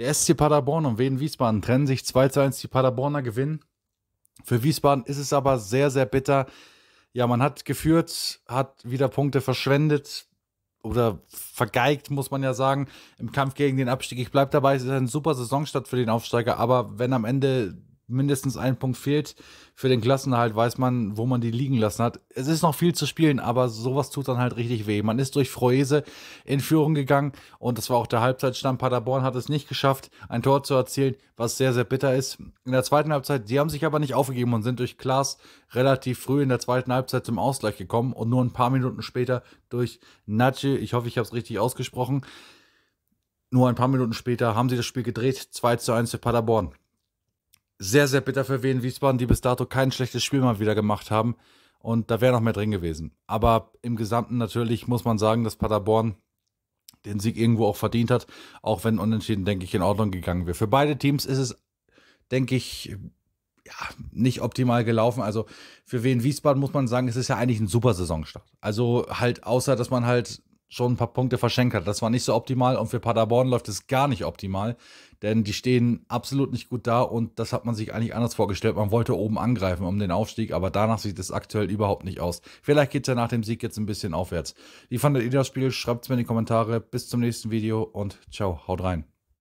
Der SC Paderborn und Wien Wiesbaden trennen sich 2 zu 1. Die Paderborner gewinnen. Für Wiesbaden ist es aber sehr, sehr bitter. Ja, man hat geführt, hat wieder Punkte verschwendet oder vergeigt, muss man ja sagen, im Kampf gegen den Abstieg. Ich bleibe dabei, es ist ein super Saisonstart für den Aufsteiger, aber wenn am Ende mindestens ein Punkt fehlt für den Klassenerhalt, weiß man, wo man die liegen lassen hat. Es ist noch viel zu spielen, aber sowas tut dann halt richtig weh. Man ist durch Froese in Führung gegangen und das war auch der Halbzeitstand. Paderborn hat es nicht geschafft, ein Tor zu erzielen, was sehr, sehr bitter ist. In der zweiten Halbzeit, die haben sich aber nicht aufgegeben und sind durch Klaas relativ früh in der zweiten Halbzeit zum Ausgleich gekommen und nur ein paar Minuten später durch Natsche, ich hoffe, ich habe es richtig ausgesprochen, nur ein paar Minuten später haben sie das Spiel gedreht, 2 zu 1 für Paderborn sehr, sehr bitter für Wien Wiesbaden, die bis dato kein schlechtes Spiel mal wieder gemacht haben. Und da wäre noch mehr drin gewesen. Aber im Gesamten natürlich muss man sagen, dass Paderborn den Sieg irgendwo auch verdient hat, auch wenn unentschieden, denke ich, in Ordnung gegangen wäre. Für beide Teams ist es, denke ich, ja, nicht optimal gelaufen. Also für Wien Wiesbaden muss man sagen, es ist ja eigentlich ein super Saisonstart. Also halt, außer dass man halt schon ein paar Punkte verschenkt hat. Das war nicht so optimal und für Paderborn läuft es gar nicht optimal, denn die stehen absolut nicht gut da und das hat man sich eigentlich anders vorgestellt. Man wollte oben angreifen um den Aufstieg, aber danach sieht es aktuell überhaupt nicht aus. Vielleicht geht es ja nach dem Sieg jetzt ein bisschen aufwärts. Wie fandet ihr das Spiel? Schreibt es mir in die Kommentare. Bis zum nächsten Video und ciao, haut rein.